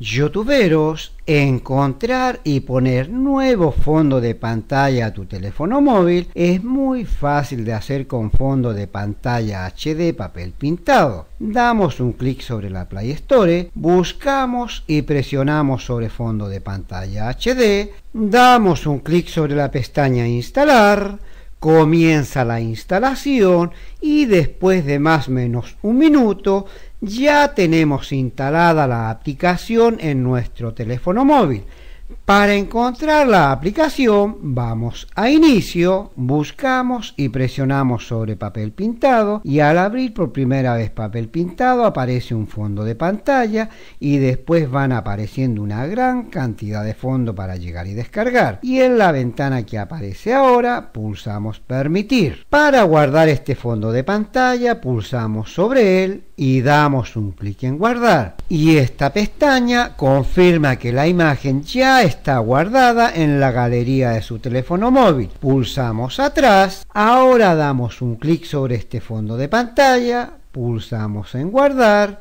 youtuberos, encontrar y poner nuevo fondo de pantalla a tu teléfono móvil es muy fácil de hacer con fondo de pantalla HD papel pintado. Damos un clic sobre la Play Store, buscamos y presionamos sobre fondo de pantalla HD, damos un clic sobre la pestaña instalar, comienza la instalación y después de más o menos un minuto ya tenemos instalada la aplicación en nuestro teléfono móvil. Para encontrar la aplicación, vamos a inicio, buscamos y presionamos sobre papel pintado y al abrir por primera vez papel pintado aparece un fondo de pantalla y después van apareciendo una gran cantidad de fondo para llegar y descargar. Y en la ventana que aparece ahora pulsamos permitir. Para guardar este fondo de pantalla pulsamos sobre él y damos un clic en guardar. Y esta pestaña confirma que la imagen ya está guardada en la galería de su teléfono móvil. Pulsamos atrás, ahora damos un clic sobre este fondo de pantalla, pulsamos en guardar,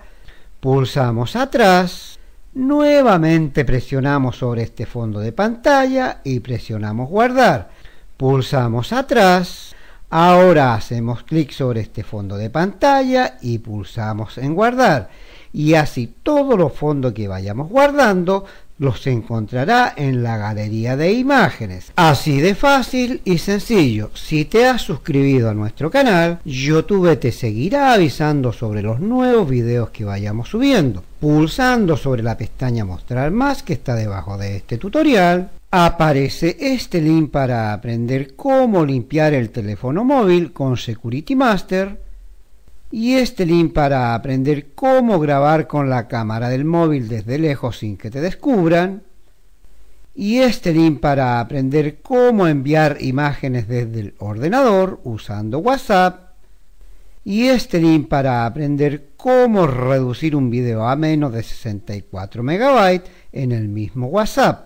pulsamos atrás, nuevamente presionamos sobre este fondo de pantalla y presionamos guardar. Pulsamos atrás, ahora hacemos clic sobre este fondo de pantalla y pulsamos en guardar y así todos los fondos que vayamos guardando los encontrará en la galería de imágenes. Así de fácil y sencillo. Si te has suscrito a nuestro canal, YouTube te seguirá avisando sobre los nuevos videos que vayamos subiendo. Pulsando sobre la pestaña Mostrar más que está debajo de este tutorial, aparece este link para aprender cómo limpiar el teléfono móvil con Security Master y este link para aprender cómo grabar con la cámara del móvil desde lejos sin que te descubran y este link para aprender cómo enviar imágenes desde el ordenador usando WhatsApp y este link para aprender cómo reducir un video a menos de 64 MB en el mismo WhatsApp.